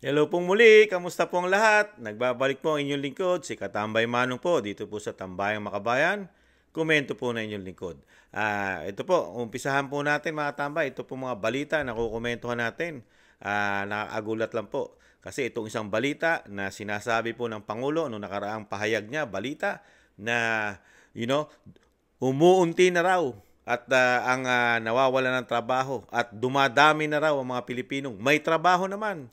Hello pong muli, kamusta po ang lahat? Nagbabalik po ang inyong lingkod, si Katambay Manong po, dito po sa Tambayang Makabayan. Komento po na inyong lingkod. Uh, ito po, umpisahan po natin mga tambay, ito po mga balita na kukomentohan natin. Uh, nakaagulat lang po. Kasi itong isang balita na sinasabi po ng Pangulo noong nakaraang pahayag niya, balita na, you know, umuunti na raw at uh, ang uh, nawawala ng trabaho at dumadami na raw ang mga Pilipinong may trabaho naman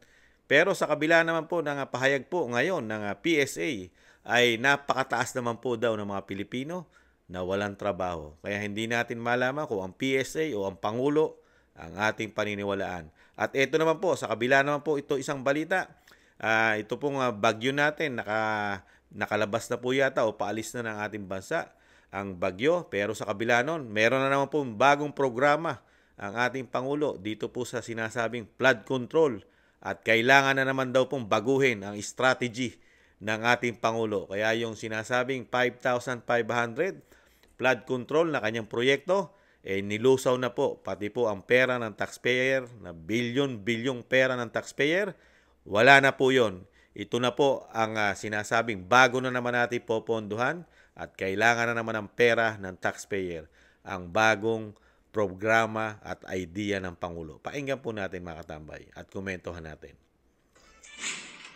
pero sa kabila naman po ng ah, pahayag po ngayon ng ah, PSA ay napakataas naman po daw ng mga Pilipino na walang trabaho. Kaya hindi natin malaman kung ang PSA o ang Pangulo ang ating paniniwalaan. At ito naman po, sa kabila naman po, ito isang balita. Uh, ito pong bagyo natin, naka, nakalabas na po yata o paalis na ng ating bansa ang bagyo. Pero sa kabila nun, meron na naman po bagong programa ang ating Pangulo dito po sa sinasabing flood control at kailangan na naman daw pong baguhin ang strategy ng ating Pangulo. Kaya yung sinasabing 5,500 flood control na kanyang proyekto, eh nilusaw na po. Pati po ang pera ng taxpayer, na bilyon-bilyong pera ng taxpayer, wala na po yon. Ito na po ang uh, sinasabing bago na naman natin poponduhan at kailangan na naman ng pera ng taxpayer ang bagong programa at idea ng Pangulo. Painggan po natin mga katambay at komentohan natin.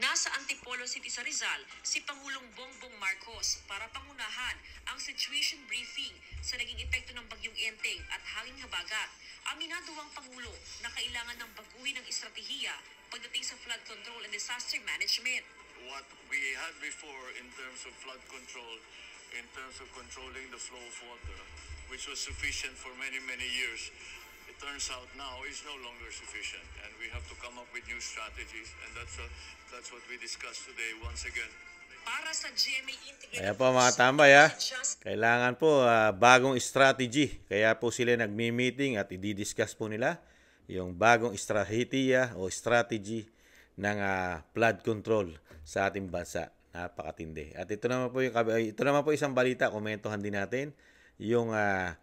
Nasa Antipolo City sa Rizal, si Pangulong Bongbong Marcos para pangunahan ang situation briefing sa naging epekto ng bagyong Enteng at hangin habagat. Aminado ang Pangulo na kailangan ng baguhin ang estratehiya pagdating sa flood control and disaster management. What we had before in terms of flood control, in terms of controlling the flow of water, which was sufficient for many, many years, it turns out now is no longer sufficient. And we have to come up with new strategies. And that's what, that's what we discussed today once again. Para sa GMA Integrated Kaya po mga tambay ha, ah. kailangan po uh, bagong strategy. Kaya po sila nagmi-meeting at i-discuss po nila yung bagong strategiya o strategy ng uh, flood control sa ating bansa. Napakatindi. At ito naman po yung ito naman po isang balita, komentohan din natin yung uh,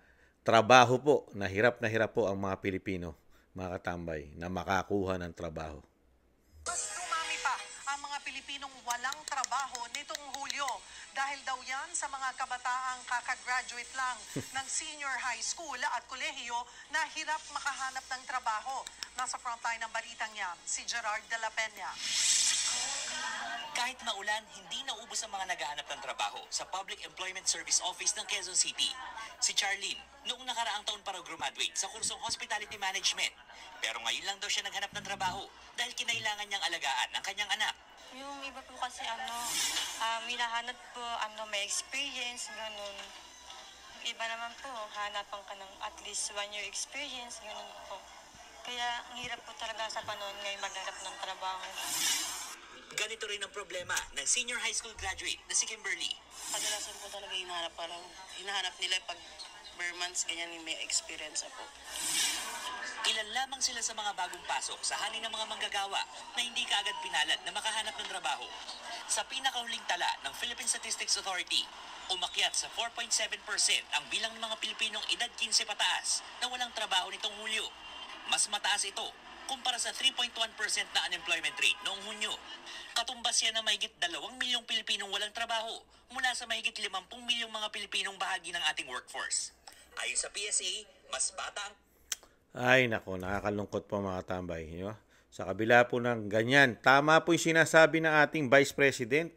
trabaho po, nahirap na hirap po ang mga Pilipino, mga katambay, na makakuha ng trabaho. Mas lumami pa ang mga Pilipinong walang trabaho nitong Hulyo dahil daw yan sa mga kabataang kakagraduate lang ng senior high school at kolehiyo na hirap makahanap ng trabaho. Nasa frontline ng balitang yan, si Gerard de la Peña. Kahit maulan, hindi naubos ang mga nagaanap ng trabaho sa Public Employment Service Office ng Quezon City. Si Charlene, noong nakaraang taon para graduate sa kursong Hospitality Management. Pero ngayon lang daw siya naghanap ng trabaho dahil kinailangan niyang alagaan ang kanyang anak. Yung iba po kasi ano, um, hinahanap po ano, may experience, ganun. Iba naman po, hanapan ka ng at least one year experience, ganun po. Kaya ang hirap po talaga sa panahon ngayon maghanap ng trabaho. Ganito rin ang problema ng senior high school graduate na si Kimberly. Kadalasan po talaga hinahanap, parang hinahanap nila pag bare months, ganyan may experience ako. Ilan lamang sila sa mga bagong pasok sa hanin ng mga manggagawa na hindi kaagad pinalad na makahanap ng trabaho. Sa pinakahuling tala ng Philippine Statistics Authority, umakyat sa 4.7% ang bilang ng mga Pilipinong edad 15 pataas na walang trabaho nitong Hulyo. Mas mataas ito kumpara sa 3.1% na unemployment rate noong Hunyo. Katumbas yan na mahigit 2 milyong Pilipinong walang trabaho mula sa mahigit 50 milyong mga Pilipinong bahagi ng ating workforce. Ayon sa PSA, mas bata ang... Ay nako, nakakalungkot po mga tambay. Yo. Sa kabila po ng ganyan, tama po yung sinasabi ng ating Vice President.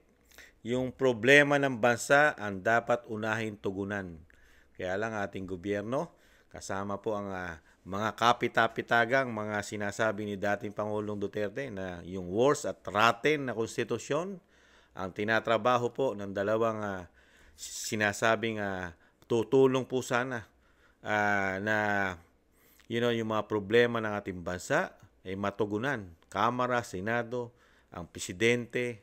Yung problema ng bansa ang dapat unahin tugunan. Kaya lang ating gobyerno, kasama po ang uh, mga kapitapitagang mga sinasabi ni dating Pangulong Duterte na yung wars at raten na konstitusyon ang tinatrabaho po ng dalawang uh, sinasabing uh, tutulong po sana uh, na you know, yung mga problema ng ating bansa ay matugunan. Kamara, Senado, ang presidente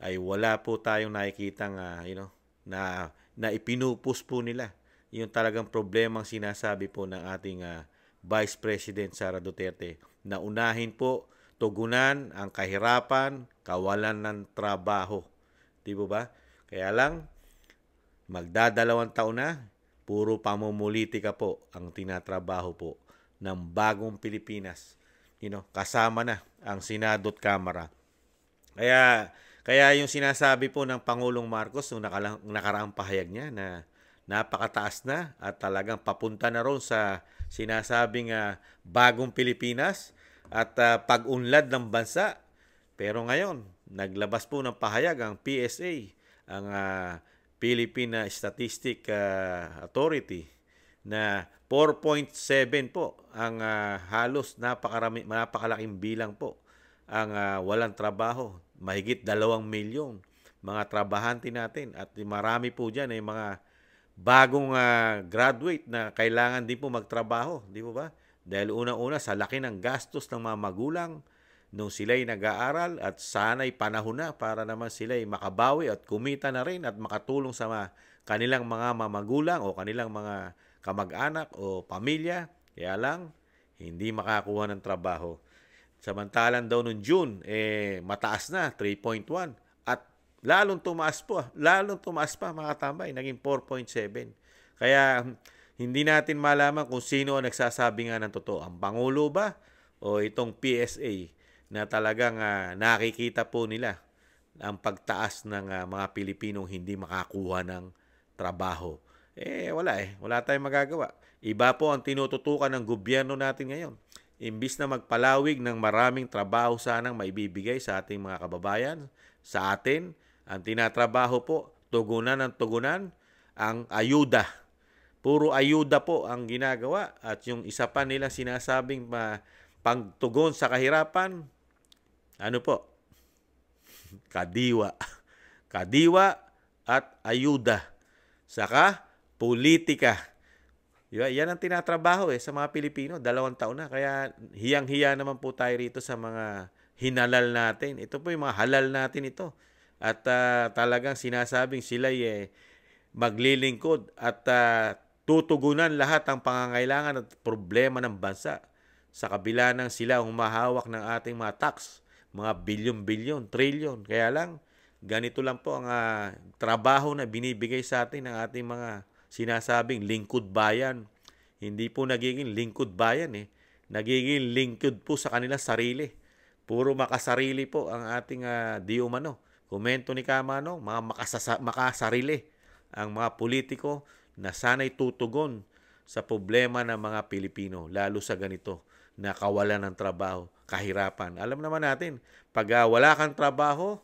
ay wala po tayong nakikitang uh, you know, na na ipinupus po nila yung talagang problemang sinasabi po ng ating uh, Vice President Sara Duterte na unahin po tugunan ang kahirapan, kawalan ng trabaho. Di ba Kaya lang, magdadalawang taon na, puro pamumulitika po ang tinatrabaho po ng bagong Pilipinas. You know, kasama na ang Senado at Kamara. Kaya, kaya yung sinasabi po ng Pangulong Marcos nung nakaraang pahayag niya na napakataas na at talagang papunta na ron sa sinasabing uh, bagong Pilipinas at uh, pag-unlad ng bansa. Pero ngayon, naglabas po ng pahayag ang PSA, ang uh, Philippine Statistic uh, Authority na 4.7 po ang uh, halos napakarami napakalaking bilang po ang uh, walang trabaho, mahigit 2 milyon mga trabahante natin at marami po diyan ay mga bagong uh, graduate na kailangan din po magtrabaho, di po ba? Dahil una-una sa laki ng gastos ng mga magulang nung sila'y nag-aaral at sana'y panahon na para naman sila'y makabawi at kumita na rin at makatulong sa mga kanilang mga mamagulang o kanilang mga kamag-anak o pamilya. Kaya lang, hindi makakuha ng trabaho. Samantalan daw noong June, eh, mataas na, 3.1. Lalong tumaas po, ah. lalong tumaas pa mga tambay, naging 4.7. Kaya hmm, hindi natin malaman kung sino ang nagsasabi nga ng totoo, ang Pangulo ba o itong PSA na talagang uh, nakikita po nila ang pagtaas ng uh, mga Pilipinong hindi makakuha ng trabaho. Eh wala eh, wala tayong magagawa. Iba po ang tinututukan ng gobyerno natin ngayon. Imbis na magpalawig ng maraming trabaho sanang maibibigay sa ating mga kababayan, sa atin, ang tinatrabaho po, tugunan ng tugunan, ang ayuda. Puro ayuda po ang ginagawa at yung isa pa nila sinasabing pa, pagtugon sa kahirapan, ano po? Kadiwa. Kadiwa at ayuda. Saka, politika. Yan ang tinatrabaho eh sa mga Pilipino. Dalawang taon na. Kaya hiyang-hiya naman po tayo rito sa mga hinalal natin. Ito po yung mga halal natin ito at uh, talagang sinasabing sila eh, maglilingkod at uh, tutugunan lahat ang pangangailangan at problema ng bansa sa kabila ng sila humahawak ng ating mga tax, mga bilyon-bilyon, trilyon. Kaya lang, ganito lang po ang uh, trabaho na binibigay sa atin ng ating mga sinasabing lingkod bayan. Hindi po nagiging lingkod bayan eh. Nagiging lingkod po sa kanilang sarili. Puro makasarili po ang ating uh, di umano Komento ni Kamano, mga makasasa- makasarili ang mga politiko na sana'y tutugon sa problema ng mga Pilipino, lalo sa ganito na kawalan ng trabaho, kahirapan. Alam naman natin, pag ah, wala kang trabaho,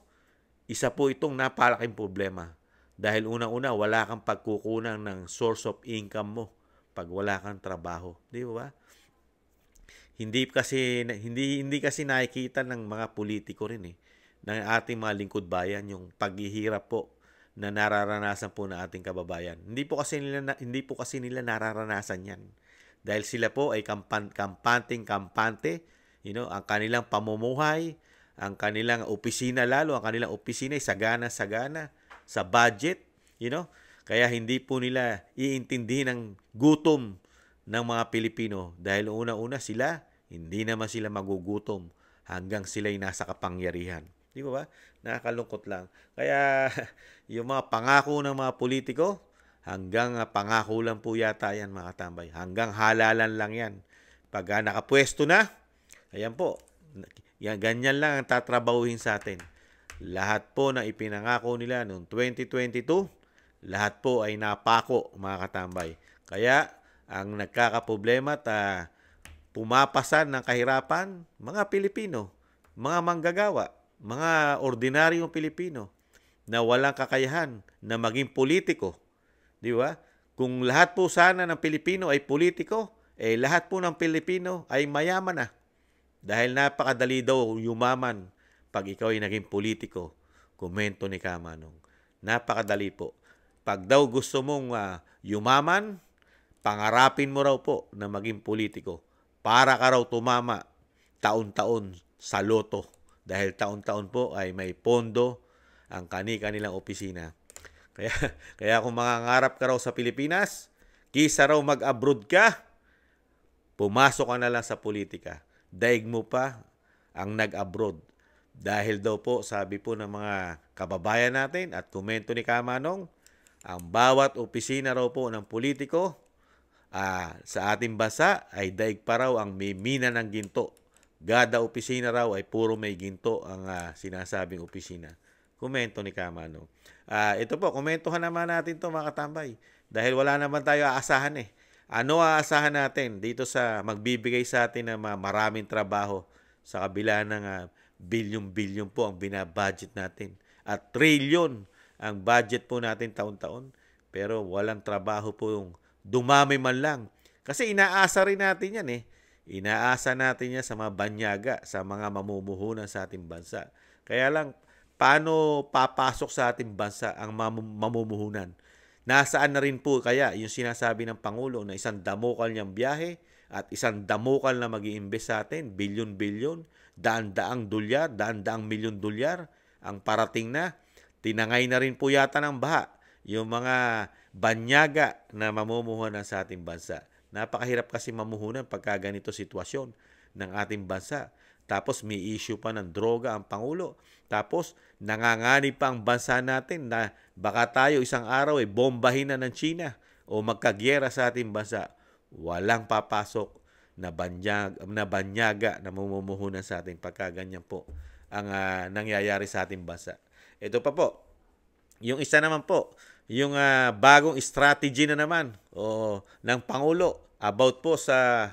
isa po itong napalaking problema. Dahil unang-una, wala kang pagkukunan ng source of income mo pag wala kang trabaho. Di ba? Hindi kasi hindi hindi kasi nakikita ng mga politiko rin eh ng ating mga lingkod bayan, yung paghihirap po na nararanasan po ng ating kababayan. Hindi po kasi nila hindi po kasi nila nararanasan 'yan. Dahil sila po ay kampan, kampanting kampante, you know, ang kanilang pamumuhay, ang kanilang opisina lalo, ang kanilang opisina ay sagana-sagana sa budget, you know. Kaya hindi po nila iintindihin ang gutom ng mga Pilipino dahil una-una sila hindi naman sila magugutom hanggang sila'y nasa kapangyarihan. Di ba ba? Nakakalungkot lang. Kaya yung mga pangako ng mga politiko, hanggang ah, pangako lang po yata yan mga katambay. Hanggang halalan lang yan. Pag nakapwesto na, ayan po, yan, ganyan lang ang tatrabahuhin sa atin. Lahat po na ipinangako nila noong 2022, lahat po ay napako mga katambay. Kaya ang nagkakaproblema at uh, ah, pumapasan ng kahirapan, mga Pilipino, mga manggagawa mga ordinaryong Pilipino na walang kakayahan na maging politiko. Di ba? Kung lahat po sana ng Pilipino ay politiko, eh lahat po ng Pilipino ay mayaman na. Dahil napakadali daw yumaman pag ikaw ay naging politiko. Komento ni Kamanong. Napakadali po. Pag daw gusto mong uh, yumaman, pangarapin mo raw po na maging politiko para ka raw tumama taon-taon sa loto dahil taon-taon po ay may pondo ang kani-kanilang opisina. Kaya, kaya kung mangangarap ka raw sa Pilipinas, kisa raw mag-abroad ka, pumasok ka na lang sa politika. Daig mo pa ang nag-abroad. Dahil daw po, sabi po ng mga kababayan natin at komento ni Kamanong, ang bawat opisina raw po ng politiko uh, sa ating bansa ay daig pa raw ang mimina ng ginto. Gada opisina raw ay puro may ginto ang uh, sinasabing opisina. Komento ni Kamano. Uh, ah, ito po, komentohan naman natin to mga katambay. Dahil wala naman tayo aasahan eh. Ano aasahan natin dito sa magbibigay sa atin ng maraming trabaho sa kabila ng uh, ah, bilyon-bilyon po ang binabudget natin. At trilyon ang budget po natin taon-taon. Pero walang trabaho po yung dumami man lang. Kasi inaasa rin natin yan eh Inaasa natin yan sa mga banyaga, sa mga mamumuhunan sa ating bansa. Kaya lang, paano papasok sa ating bansa ang mamumuhunan? Nasaan na rin po kaya yung sinasabi ng Pangulo na isang damokal niyang biyahe at isang damokal na mag iimbes sa atin, bilyon-bilyon, daan-daang dolyar, daan-daang milyon dolyar ang parating na. Tinangay na rin po yata ng baha yung mga banyaga na mamumuhunan sa ating bansa. Napakahirap kasi mamuhunan pagka ganito sitwasyon ng ating bansa. Tapos may issue pa ng droga ang Pangulo. Tapos nanganganib pa ang bansa natin na baka tayo isang araw ay eh, bombahin na ng China o magkagyera sa ating bansa. Walang papasok na, banyag, na banyaga na mumumuhunan sa ating pagkaganyan po ang uh, nangyayari sa ating bansa. Ito pa po, yung isa naman po, yung uh, bagong strategy na naman o ng pangulo about po sa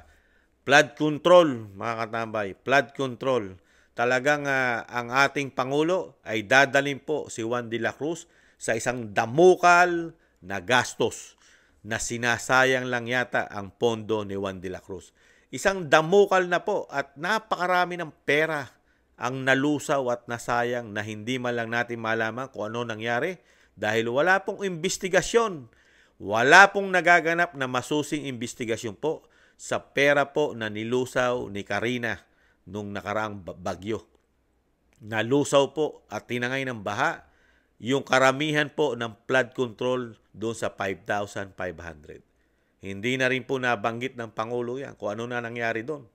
flood control mga katambay flood control talagang uh, ang ating pangulo ay dadalhin po si Juan de la Cruz sa isang damukal na gastos na sinasayang lang yata ang pondo ni Juan de la Cruz isang damukal na po at napakarami ng pera ang nalusaw at nasayang na hindi man lang natin malaman kung ano nangyari dahil wala pong investigasyon. Wala pong nagaganap na masusing investigasyon po sa pera po na nilusaw ni Karina nung nakaraang bagyo. Nalusaw po at tinangay ng baha yung karamihan po ng flood control doon sa 5,500. Hindi na rin po nabanggit ng Pangulo yan kung ano na nangyari doon.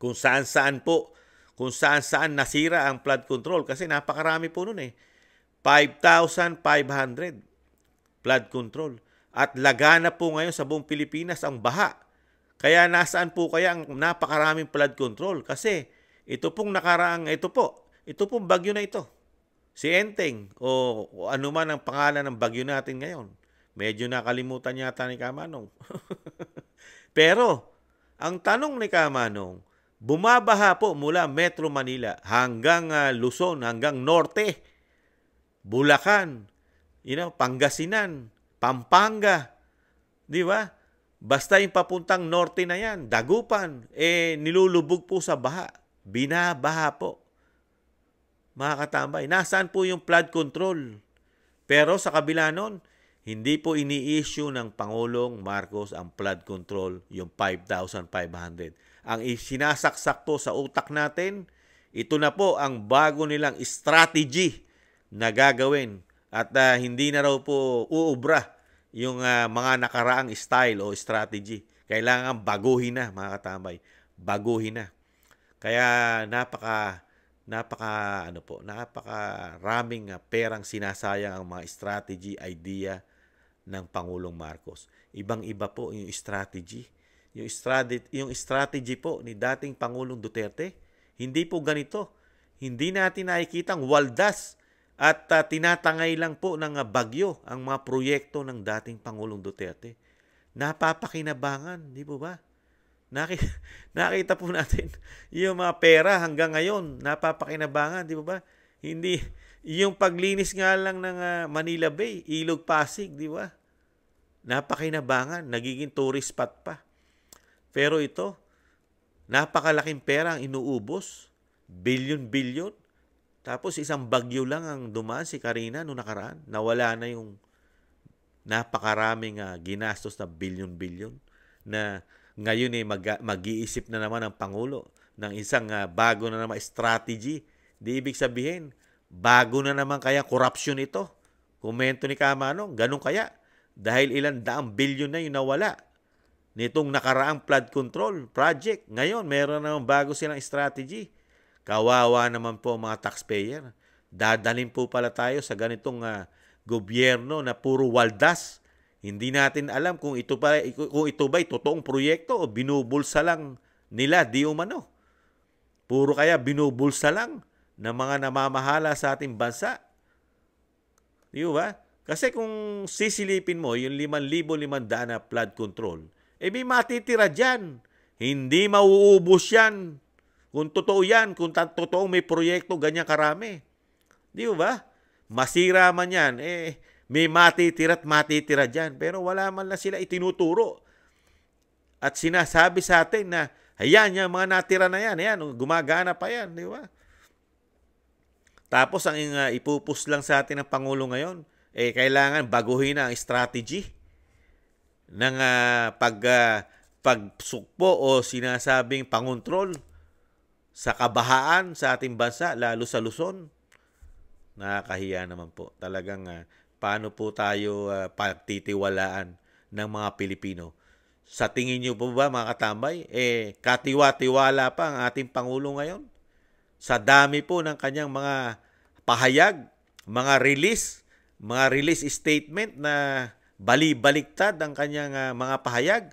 Kung saan-saan po, kung saan-saan nasira ang flood control kasi napakarami po noon eh 5,500 flood control. At lagana po ngayon sa buong Pilipinas ang baha. Kaya nasaan po kaya ang napakaraming flood control? Kasi ito pong nakaraang, ito po, ito pong bagyo na ito. Si Enteng o, o ano man ang pangalan ng bagyo natin ngayon. Medyo nakalimutan yata ni Kamanong. Pero, ang tanong ni Kamanong, bumabaha po mula Metro Manila hanggang uh, Luzon, hanggang Norte Bulacan, you know, Pangasinan, Pampanga, di ba? Basta yung papuntang norte na yan, Dagupan, eh nilulubog po sa baha. Binabaha po. Mga katambay, nasaan po yung flood control? Pero sa kabila nun, hindi po ini-issue ng Pangulong Marcos ang flood control, yung 5,500. Ang sinasaksak po sa utak natin, ito na po ang bago nilang strategy nagagawin at uh, hindi na raw po uubra yung uh, mga nakaraang style o strategy. Kailangan baguhin na mga katambay. Baguhin na. Kaya napaka napaka ano po, napaka raming uh, perang sinasayang ang mga strategy, idea ng Pangulong Marcos. Ibang-iba po yung strategy. Yung strategy, yung strategy po ni dating Pangulong Duterte, hindi po ganito. Hindi natin nakikitang waldas at uh, tinatangay lang po ng uh, bagyo ang mga proyekto ng dating Pangulong Duterte. Napapakinabangan, di po ba? Nakita, nakita po natin yung mga pera hanggang ngayon, napapakinabangan, di ba ba? Hindi, yung paglinis nga lang ng uh, Manila Bay, Ilog Pasig, di ba? Napakinabangan, nagiging tourist spot pa. Pero ito, napakalaking pera ang inuubos, billion-billion. Tapos isang bagyo lang ang dumaan si Karina noong nakaraan. Nawala na yung napakaraming uh, ginastos na bilyon-bilyon na ngayon eh mag- iisip na naman ang Pangulo ng isang uh, bago na naman strategy. Di ibig sabihin, bago na naman kaya corruption ito. Komento ni Kamano, ganun kaya. Dahil ilan daang bilyon na yung nawala nitong nakaraang flood control project. Ngayon, meron namang bago silang strategy Kawawa naman po mga taxpayer. Dadalin po pala tayo sa ganitong uh, gobyerno na puro waldas. Hindi natin alam kung ito pa kung ito ba'y totoong proyekto o binubulsa lang nila di umano. Puro kaya binubulsa lang ng mga namamahala sa ating bansa. Di ba? Kasi kung sisilipin mo yung 5,500 na flood control, eh may matitira dyan. Hindi mauubos yan kung totoo yan, kung totoo may proyekto, ganyan karami. Di ba? Masira man yan, eh, may matitira at matitira dyan. Pero wala man lang sila itinuturo. At sinasabi sa atin na, ayan, yung mga natira na yan, ayan, oh, gumagana pa yan, di ba? Tapos ang uh, ipupus lang sa atin ng Pangulo ngayon, eh kailangan baguhin ang strategy ng uh, pag uh, pagsukpo o sinasabing pangontrol sa kabahaan sa ating bansa, lalo sa Luzon. Nakakahiya naman po. Talagang uh, paano po tayo uh, pagtitiwalaan ng mga Pilipino. Sa tingin niyo po ba mga katambay, eh katiwa-tiwala pa ang ating Pangulo ngayon? Sa dami po ng kanyang mga pahayag, mga release, mga release statement na balibaliktad ang kanyang uh, mga pahayag.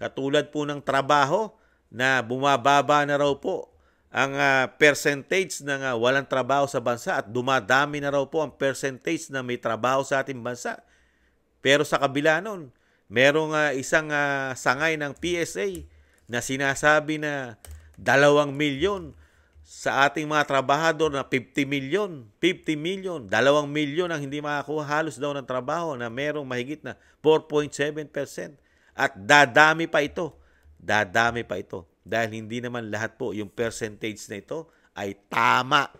Katulad po ng trabaho na bumababa na raw po ang uh, percentage ng uh, walang trabaho sa bansa at dumadami na raw po ang percentage na may trabaho sa ating bansa. Pero sa kabila nun, merong uh, isang uh, sangay ng PSA na sinasabi na dalawang milyon sa ating mga trabahador na 50 milyon, 50 milyon, dalawang milyon ang hindi makakuha halos daw ng trabaho na merong mahigit na 4.7%. At dadami pa ito. Dadami pa ito. Dahil hindi naman lahat po yung percentage na ito ay tama.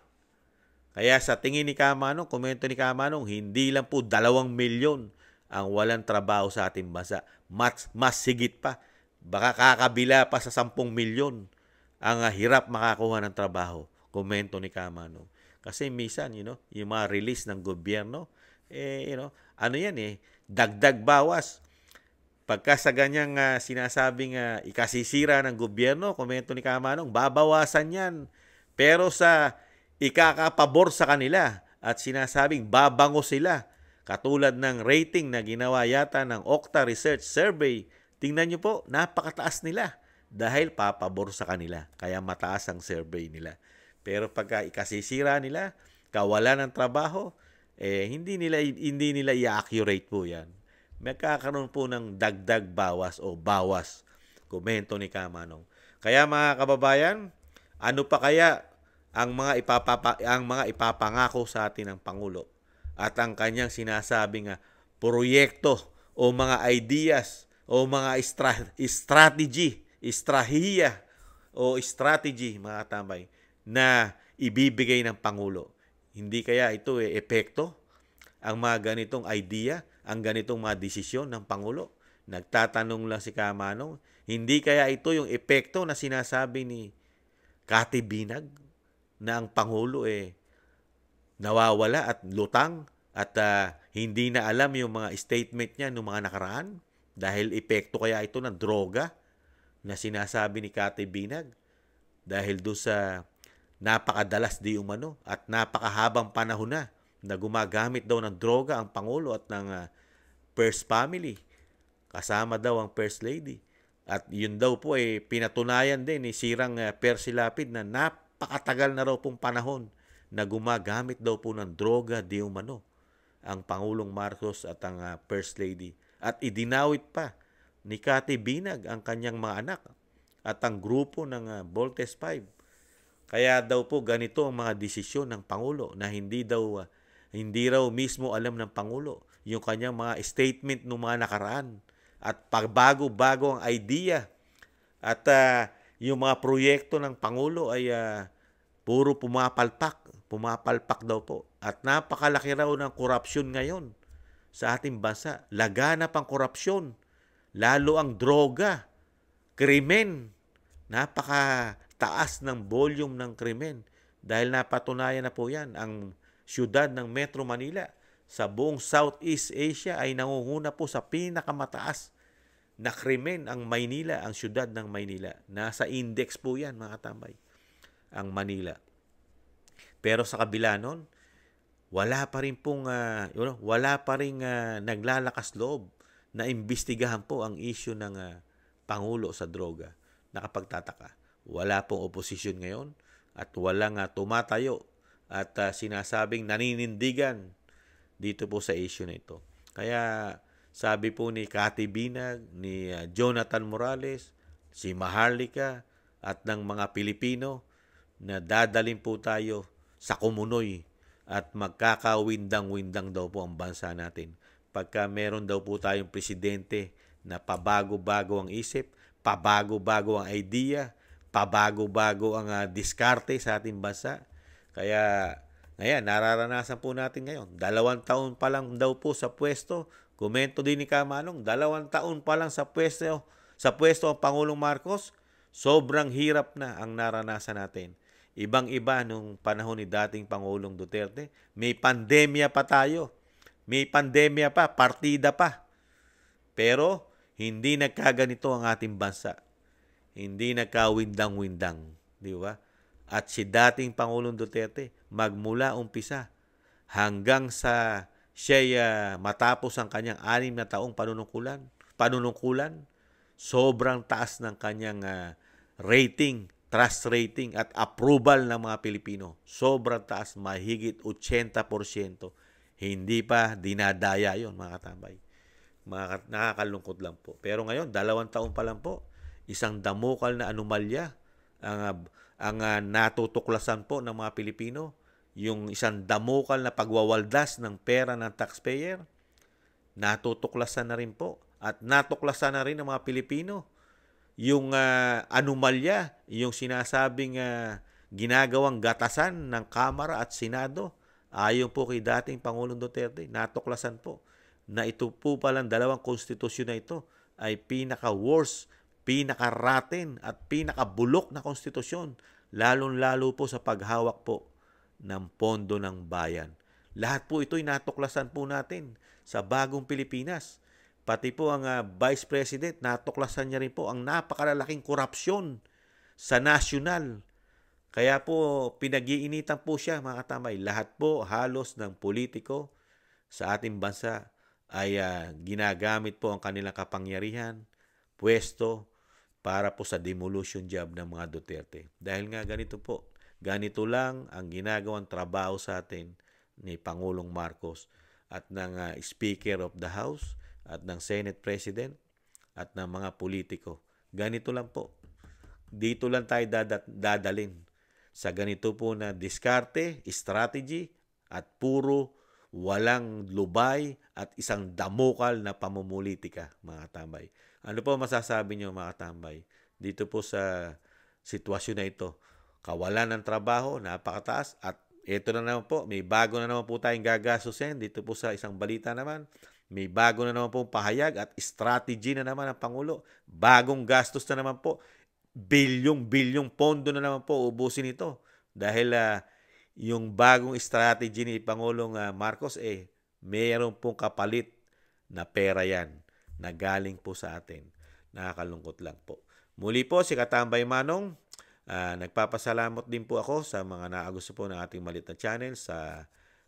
Kaya sa tingin ni Kamanong, komento ni Kamanong, hindi lang po dalawang milyon ang walang trabaho sa ating bansa. Mas, mas sigit pa. Baka kakabila pa sa 10 milyon ang ah, hirap makakuha ng trabaho. Komento ni Kamanong. Kasi misan, you know, yung mga release ng gobyerno, eh, you know, ano yan eh, dagdag bawas. Pagka sa ganyang uh, sinasabing uh, ikasisira ng gobyerno, komento ni Kamanong, babawasan yan. Pero sa ikakapabor sa kanila at sinasabing babango sila, katulad ng rating na ginawa yata ng Okta Research Survey, tingnan nyo po, napakataas nila dahil papabor sa kanila. Kaya mataas ang survey nila. Pero pagka ikasisira nila, kawala ng trabaho, eh, hindi nila hindi nila i-accurate po 'yan magkakaroon po ng dagdag bawas o bawas. Komento ni Kamanong. Kaya mga kababayan, ano pa kaya ang mga ipapapa, ang mga ipapangako sa atin ng pangulo at ang kanyang sinasabi nga proyekto o mga ideas o mga istra- strategy, istrahiya o strategy mga tambay na ibibigay ng pangulo. Hindi kaya ito eh, epekto ang mga ganitong idea ang ganitong mga desisyon ng Pangulo? Nagtatanong lang si Kamanong, hindi kaya ito yung epekto na sinasabi ni Kati Binag na ang Pangulo eh nawawala at lutang at uh, hindi na alam yung mga statement niya noong mga nakaraan dahil epekto kaya ito ng droga na sinasabi ni Kati Binag dahil do sa napakadalas di umano at napakahabang panahon na na gumagamit daw ng droga ang Pangulo at ng uh, ah, First Family. Kasama daw ang First Lady. At yun daw po ay eh, pinatunayan din ni Sirang uh, Percy Lapid na napakatagal na raw pong panahon na gumagamit daw po ng droga di umano ang Pangulong Marcos at ang uh, ah, First Lady. At idinawit pa ni Kati Binag ang kanyang mga anak at ang grupo ng uh, Voltes 5. Kaya daw po ganito ang mga desisyon ng Pangulo na hindi daw uh, hindi raw mismo alam ng Pangulo yung kanyang mga statement noong mga nakaraan at pagbago-bago ang idea at uh, yung mga proyekto ng Pangulo ay uh, puro pumapalpak, pumapalpak daw po. At napakalaki raw ng korupsyon ngayon sa ating bansa. Laganap ang korupsyon, lalo ang droga, krimen. Napakataas ng volume ng krimen dahil napatunayan na po yan ang siyudad ng Metro Manila sa buong Southeast Asia ay nangunguna po sa pinakamataas na krimen ang Maynila, ang siyudad ng Maynila. Nasa index po yan mga tambay, ang Manila. Pero sa kabila nun, wala pa rin pong, uh, you know, wala pa rin uh, ah, naglalakas loob na imbestigahan po ang issue ng uh, Pangulo sa droga. Nakapagtataka. Wala pong oposisyon ngayon at wala uh, tumatayo at uh, sinasabing naninindigan dito po sa issue na ito. Kaya sabi po ni Cathy Binag, ni uh, Jonathan Morales, si Maharlika at ng mga Pilipino na dadalin po tayo sa kumunoy at magkakawindang-windang daw po ang bansa natin. Pagka meron daw po tayong presidente na pabago-bago ang isip, pabago-bago ang idea, pabago-bago ang uh, diskarte sa ating bansa, kaya, ngayon, nararanasan po natin ngayon. Dalawang taon pa lang daw po sa pwesto. Komento din ni Kamanong, dalawang taon pa lang sa pwesto, sa pwesto ang Pangulong Marcos. Sobrang hirap na ang naranasan natin. Ibang-iba nung panahon ni dating Pangulong Duterte. May pandemya pa tayo. May pandemya pa, partida pa. Pero hindi nagkaganito ang ating bansa. Hindi nagkawindang-windang, di ba? at si dating Pangulong Duterte magmula umpisa hanggang sa siya uh, ah, matapos ang kanyang anim na taong panunungkulan, panunungkulan sobrang taas ng kanyang uh, rating, trust rating at approval ng mga Pilipino. Sobrang taas, mahigit 80%. Hindi pa dinadaya yon mga katambay. Mga, nakakalungkot lang po. Pero ngayon, dalawang taon pa lang po, isang damukal na anomalya ang uh, ang uh, natutuklasan po ng mga Pilipino, yung isang damukal na pagwawaldas ng pera ng taxpayer, natutuklasan na rin po. At natuklasan na rin ng mga Pilipino yung uh, anomalya, yung sinasabing uh, ginagawang gatasan ng Kamara at Senado ayon po kay dating Pangulong Duterte. Natuklasan po na ito po palang dalawang konstitusyon na ito ay pinaka-worst pinakaratin at pinakabulok na konstitusyon, lalong-lalo po sa paghawak po ng pondo ng bayan. Lahat po ito'y natuklasan po natin sa bagong Pilipinas. Pati po ang uh, Vice President, natuklasan niya rin po ang napakalalaking korupsyon sa nasyonal. Kaya po, pinag-iinitan po siya mga katamay. Lahat po halos ng politiko sa ating bansa ay uh, ginagamit po ang kanilang kapangyarihan, pwesto para po sa demolition job ng mga Duterte. Dahil nga ganito po, ganito lang ang ginagawang trabaho sa atin ni Pangulong Marcos at ng uh, Speaker of the House at ng Senate President at ng mga politiko. Ganito lang po. Dito lang tayo dadat- dadalin sa ganito po na diskarte, strategy at puro walang lubay at isang damokal na pamumulitika mga tambay. Ano po masasabi nyo mga tambay dito po sa sitwasyon na ito? Kawalan ng trabaho, napakataas at ito na naman po, may bago na naman po tayong gagastusin dito po sa isang balita naman. May bago na naman po pahayag at strategy na naman ng Pangulo. Bagong gastos na naman po. Bilyong-bilyong pondo na naman po ubusin ito. Dahil uh, yung bagong strategy ni Pangulong uh, Marcos, eh, mayroon pong kapalit na pera yan na galing po sa atin. Nakakalungkot lang po. Muli po si Katambay Manong. Uh, ah, nagpapasalamat din po ako sa mga naagusto po ng ating malit na channel sa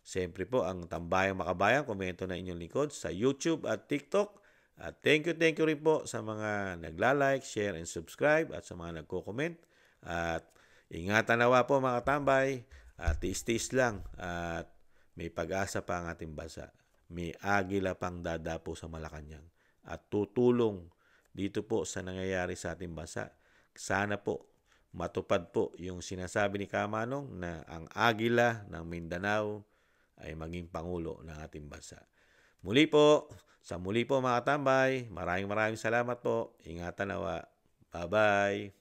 Siyempre po, ang Tambayang Makabayan, komento na inyong likod sa YouTube at TikTok. At thank you, thank you rin po sa mga nagla-like, share, and subscribe at sa mga nagko-comment. At ingatan nawa po mga tambay at tiis-tiis lang at may pag-asa pa ang ating bansa. May agila pang dadapo sa Malacanang at tutulong dito po sa nangyayari sa ating bansa. Sana po matupad po yung sinasabi ni Kamanong na ang agila ng Mindanao ay maging pangulo ng ating bansa. Muli po, sa muli po mga tambay, maraming maraming salamat po. Ingatan nawa. Bye-bye.